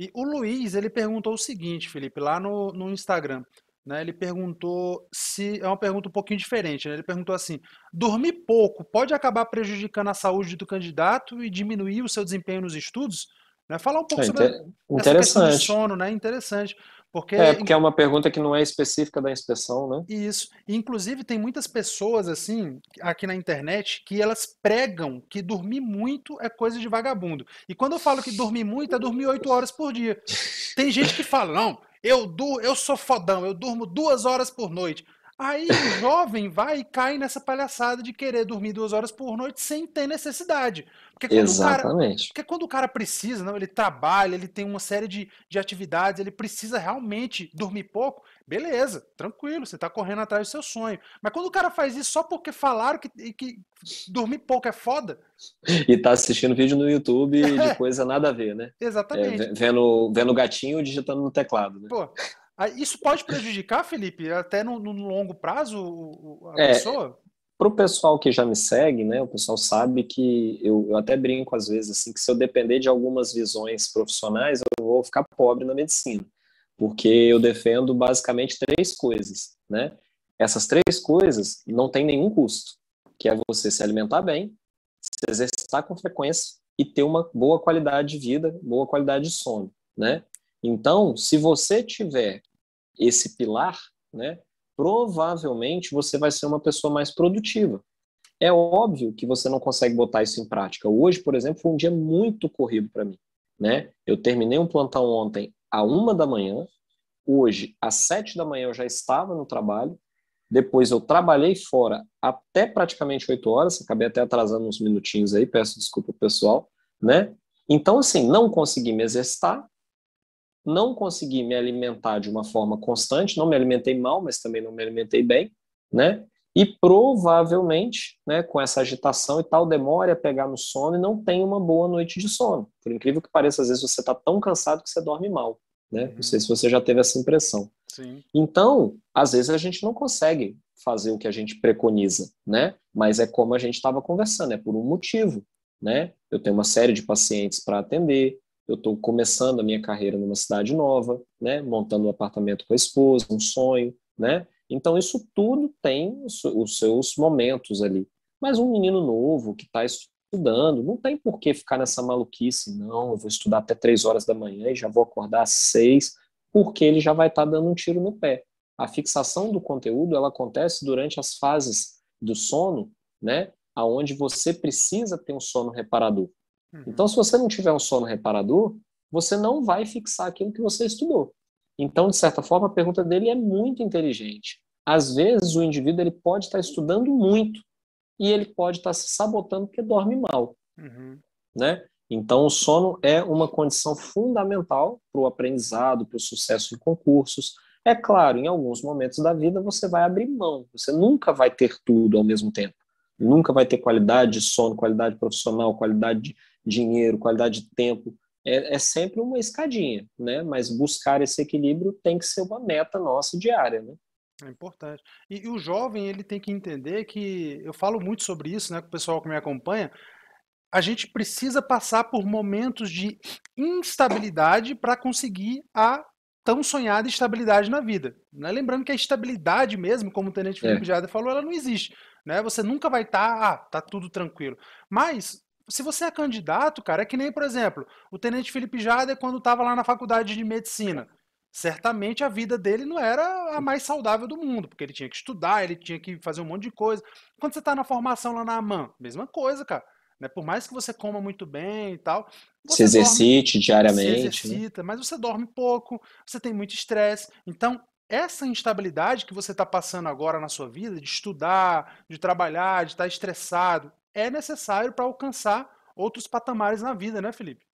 E o Luiz, ele perguntou o seguinte, Felipe, lá no, no Instagram. Né, ele perguntou se. É uma pergunta um pouquinho diferente, né? Ele perguntou assim: dormir pouco pode acabar prejudicando a saúde do candidato e diminuir o seu desempenho nos estudos? Né? Falar um pouco é, sobre inter... essa questão de sono, né? Interessante. Porque, é, é, porque é uma pergunta que não é específica da inspeção, né? Isso. Inclusive, tem muitas pessoas, assim, aqui na internet, que elas pregam que dormir muito é coisa de vagabundo. E quando eu falo que dormir muito, é dormir oito horas por dia. Tem gente que fala, não, eu, du eu sou fodão, eu durmo duas horas por noite. Aí o jovem vai e cai nessa palhaçada de querer dormir duas horas por noite sem ter necessidade. Porque quando Exatamente. O cara, porque quando o cara precisa, não, ele trabalha, ele tem uma série de, de atividades, ele precisa realmente dormir pouco, beleza, tranquilo, você está correndo atrás do seu sonho. Mas quando o cara faz isso só porque falaram que, que dormir pouco é foda. E tá assistindo vídeo no YouTube de é. coisa nada a ver, né? Exatamente. É, vendo, vendo gatinho digitando no teclado, né? Pô, ah, isso pode prejudicar, Felipe, até no, no longo prazo a é, pessoa? Para o pessoal que já me segue, né, o pessoal sabe que eu, eu, até brinco às vezes assim que se eu depender de algumas visões profissionais, eu vou ficar pobre na medicina, porque eu defendo basicamente três coisas, né? Essas três coisas não têm nenhum custo, que é você se alimentar bem, se exercitar com frequência e ter uma boa qualidade de vida, boa qualidade de sono, né? Então, se você tiver esse pilar, né, provavelmente você vai ser uma pessoa mais produtiva. É óbvio que você não consegue botar isso em prática. Hoje, por exemplo, foi um dia muito corrido para mim. Né? Eu terminei um plantão ontem à uma da manhã. Hoje, às sete da manhã, eu já estava no trabalho. Depois, eu trabalhei fora até praticamente oito horas. Acabei até atrasando uns minutinhos aí, peço desculpa pessoal. Né? Então, assim, não consegui me exercitar, não consegui me alimentar de uma forma constante, não me alimentei mal, mas também não me alimentei bem, né? E provavelmente, né, com essa agitação e tal, demora a pegar no sono e não tem uma boa noite de sono. Por incrível que pareça, às vezes você está tão cansado que você dorme mal, né? Uhum. Não sei se uhum. você já teve essa impressão. Sim. Então, às vezes a gente não consegue fazer o que a gente preconiza, né? Mas é como a gente estava conversando, é por um motivo, né? Eu tenho uma série de pacientes para atender, eu estou começando a minha carreira numa cidade nova, né? Montando um apartamento com a esposa, um sonho, né? Então isso tudo tem os seus momentos ali. Mas um menino novo que está estudando, não tem por que ficar nessa maluquice, não, eu vou estudar até três horas da manhã e já vou acordar às seis, porque ele já vai estar tá dando um tiro no pé. A fixação do conteúdo, ela acontece durante as fases do sono, né? Aonde você precisa ter um sono reparador. Uhum. Então, se você não tiver um sono reparador, você não vai fixar aquilo que você estudou. Então, de certa forma, a pergunta dele é muito inteligente. Às vezes, o indivíduo ele pode estar estudando muito e ele pode estar se sabotando porque dorme mal, uhum. né? Então, o sono é uma condição fundamental para o aprendizado, para o sucesso em concursos. É claro, em alguns momentos da vida você vai abrir mão, você nunca vai ter tudo ao mesmo tempo. Nunca vai ter qualidade de sono, qualidade profissional, qualidade de dinheiro, qualidade de tempo, é, é, sempre uma escadinha, né? Mas buscar esse equilíbrio tem que ser uma meta nossa diária, né? É importante. E, e o jovem, ele tem que entender que, eu falo muito sobre isso, né, com o pessoal que me acompanha, a gente precisa passar por momentos de instabilidade para conseguir a tão sonhada estabilidade na vida. Né? Lembrando que a estabilidade mesmo, como o Tenente Felipe é. Jada falou, ela não existe. Né? Você nunca vai estar, tá, ah, tá tudo tranquilo. Mas se você é candidato, cara, é que nem, por exemplo, o Tenente Felipe Jada, quando estava lá na faculdade de medicina. Certamente a vida dele não era a mais saudável do mundo, porque ele tinha que estudar, ele tinha que fazer um monte de coisa. Quando você está na formação lá na AMAN, mesma coisa, cara. Né? Por mais que você coma muito bem e tal. se exercite dorme, diariamente. Se né? exercita, né? mas você dorme pouco, você tem muito estresse. Então, essa instabilidade que você está passando agora na sua vida, de estudar, de trabalhar, de estar tá estressado, é necessário para alcançar outros patamares na vida, né, Felipe?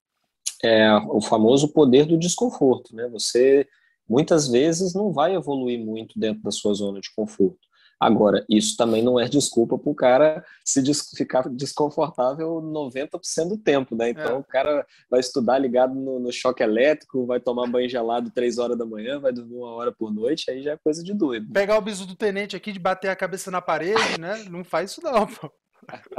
É o famoso poder do desconforto, né? Você muitas vezes não vai evoluir muito dentro da sua zona de conforto. Agora, isso também não é desculpa para o cara se des ficar desconfortável 90% do tempo, né? Então é. o cara vai estudar ligado no, no, choque elétrico, vai tomar banho gelado três horas da manhã, vai dormir uma hora por noite, aí já é coisa de doido. Pegar o bisu do tenente aqui de bater a cabeça na parede, né? Não faz isso não, pô.